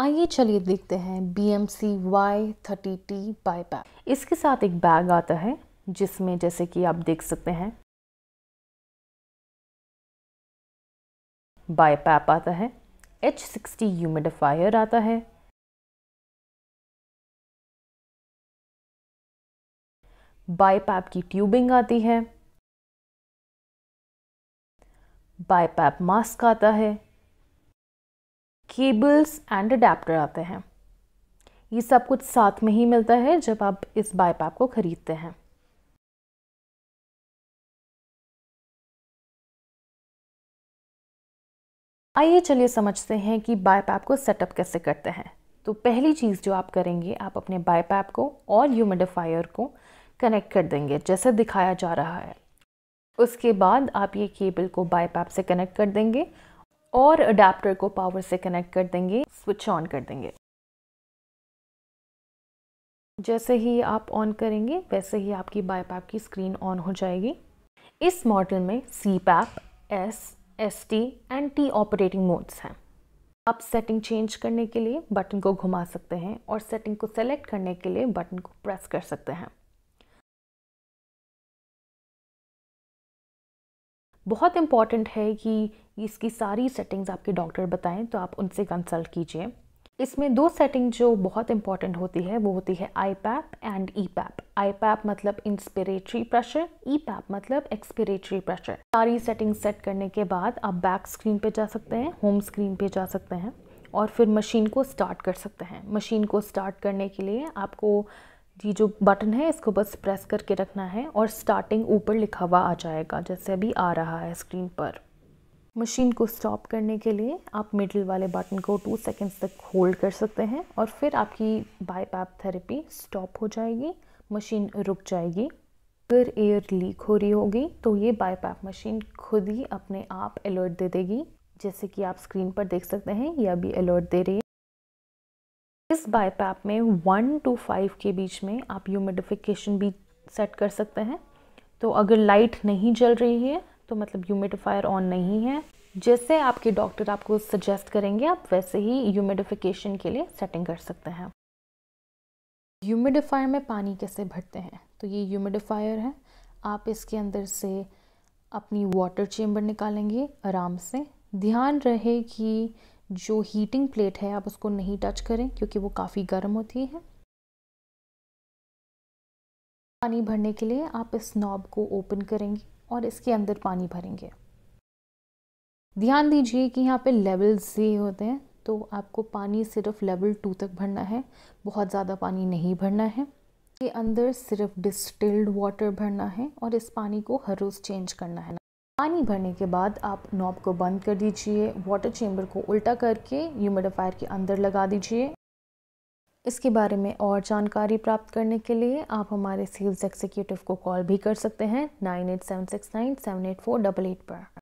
आइए चलिए देखते हैं B M C Y thirty T BiPAP इसके साथ एक बैग आता है जिसमें जैसे कि आप देख सकते हैं बाई पैप आता है एच सिक्सटी ह्यूमिडिफायर आता है बाई पैप की ट्यूबिंग आती है बाई पैप मास्क आता है केबल्स एंड अडेप्टर आते हैं ये सब कुछ साथ में ही मिलता है जब आप इस बाईपैप को ख़रीदते हैं आइए चलिए समझते हैं कि बाईपैप को सेटअप कैसे करते हैं तो पहली चीज़ जो आप करेंगे आप अपने बाईपैप को और ह्यूमिडिफायर को कनेक्ट कर देंगे जैसे दिखाया जा रहा है उसके बाद आप ये केबल को बाईपैप से कनेक्ट कर देंगे और अडाप्टर को पावर से कनेक्ट कर देंगे स्विच ऑन कर देंगे जैसे ही आप ऑन करेंगे वैसे ही आपकी बाईपैप की स्क्रीन ऑन हो जाएगी इस मॉडल में CPAP S S T and T operating modes हैं आप सेटिंग चेंज करने के लिए बटन को घुमा सकते हैं और सेटिंग को सेलेक्ट करने के लिए बटन को प्रेस कर सकते हैं बहुत इम्पॉर्टेंट है कि इसकी सारी सेटिंग्स आपके डॉक्टर बताएं तो आप उनसे कंसल्ट कीजिए इसमें दो सेटिंग जो बहुत इंपॉर्टेंट होती है वो होती है IPAP and EPAP IPAP मतलब इंस्पिरेटरी प्रेशर ई पैप मतलब एक्सपिरेटरी प्रेशर सारी सेटिंग सेट करने के बाद आप बैक स्क्रीन पे जा सकते हैं होम स्क्रीन पे जा सकते हैं और फिर मशीन को स्टार्ट कर सकते हैं मशीन को स्टार्ट करने के लिए आपको ये जो बटन है इसको बस प्रेस करके रखना है और स्टार्टिंग ऊपर लिखा हुआ आ जाएगा जैसे अभी आ रहा है स्क्रीन पर मशीन को स्टॉप करने के लिए आप मिडिल वाले बटन को टू सेकेंड्स तक होल्ड कर सकते हैं और फिर आपकी बाईपैप थेरेपी स्टॉप हो जाएगी मशीन रुक जाएगी अगर एयर लीक हो रही होगी तो ये बाईपैप मशीन खुद ही अपने आप अलर्ट दे देगी जैसे कि आप स्क्रीन पर देख सकते हैं ये अभी अलर्ट दे रही है इस बायपैप में वन टू फाइव के बीच में आप ह्यूमिडिफिकेशन भी सेट कर सकते हैं तो अगर लाइट नहीं जल रही है तो मतलब ह्यूमिडिफायर ऑन नहीं है जैसे आपके डॉक्टर आपको सजेस्ट करेंगे आप वैसे ही ह्यूमिडिफिकेशन के लिए सेटिंग कर सकते हैं ह्यूमिडिफायर में पानी कैसे भरते हैं तो ये ह्यूमिडिफायर है आप इसके अंदर से अपनी वाटर चेम्बर निकालेंगे आराम से ध्यान रहे कि जो हीटिंग प्लेट है आप उसको नहीं टच करें क्योंकि वो काफ़ी गर्म होती है पानी भरने के लिए आप इस नॉब को ओपन करेंगे और इसके अंदर पानी भरेंगे ध्यान दीजिए कि यहाँ पे लेवल्स जी होते हैं तो आपको पानी सिर्फ लेवल टू तक भरना है बहुत ज़्यादा पानी नहीं भरना है के अंदर सिर्फ डिस्टिल्ड वाटर भरना है और इस पानी को हर रोज़ चेंज करना है पानी भरने के बाद आप नॉब को बंद कर दीजिए वाटर चेम्बर को उल्टा करके ह्यूमिडिफायर के अंदर लगा दीजिए इसके बारे में और जानकारी प्राप्त करने के लिए आप हमारे सेल्स एग्जीक्यूटिव को कॉल भी कर सकते हैं nine eight seven six nine seven eight four double eight पर